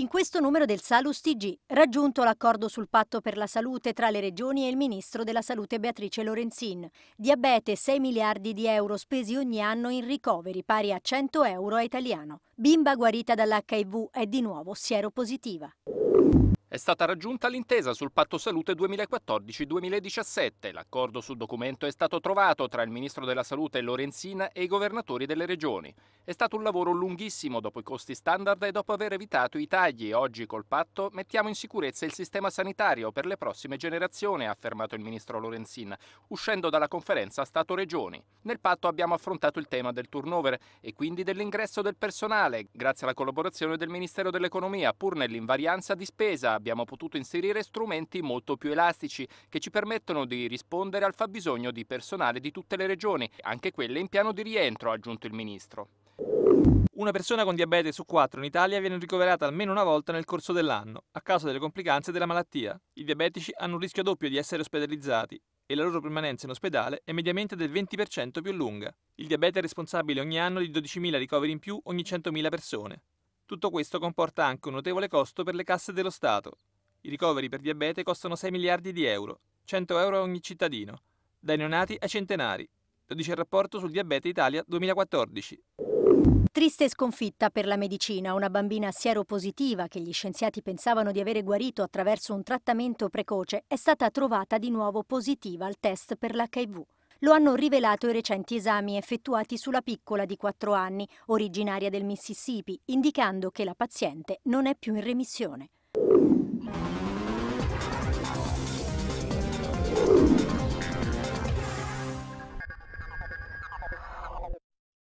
In questo numero del Salus TG, raggiunto l'accordo sul patto per la salute tra le regioni e il ministro della salute Beatrice Lorenzin. Diabete 6 miliardi di euro spesi ogni anno in ricoveri, pari a 100 euro a italiano. Bimba guarita dall'HIV è di nuovo sieropositiva. È stata raggiunta l'intesa sul patto salute 2014-2017. L'accordo sul documento è stato trovato tra il ministro della salute Lorenzina e i governatori delle regioni. È stato un lavoro lunghissimo dopo i costi standard e dopo aver evitato i tagli. Oggi col patto mettiamo in sicurezza il sistema sanitario per le prossime generazioni, ha affermato il ministro Lorenzin, uscendo dalla conferenza Stato-Regioni. Nel patto abbiamo affrontato il tema del turnover e quindi dell'ingresso del personale, grazie alla collaborazione del Ministero dell'Economia, pur nell'invarianza di spesa abbiamo potuto inserire strumenti molto più elastici che ci permettono di rispondere al fabbisogno di personale di tutte le regioni, anche quelle in piano di rientro, ha aggiunto il ministro. Una persona con diabete su quattro in Italia viene ricoverata almeno una volta nel corso dell'anno, a causa delle complicanze della malattia. I diabetici hanno un rischio doppio di essere ospedalizzati e la loro permanenza in ospedale è mediamente del 20% più lunga. Il diabete è responsabile ogni anno di 12.000 ricoveri in più ogni 100.000 persone. Tutto questo comporta anche un notevole costo per le casse dello Stato. I ricoveri per diabete costano 6 miliardi di euro, 100 euro a ogni cittadino, dai neonati ai centenari. Lo dice il rapporto sul diabete Italia 2014. Triste sconfitta per la medicina, una bambina sieropositiva che gli scienziati pensavano di avere guarito attraverso un trattamento precoce è stata trovata di nuovo positiva al test per l'HIV. Lo hanno rivelato i recenti esami effettuati sulla piccola di 4 anni, originaria del Mississippi, indicando che la paziente non è più in remissione.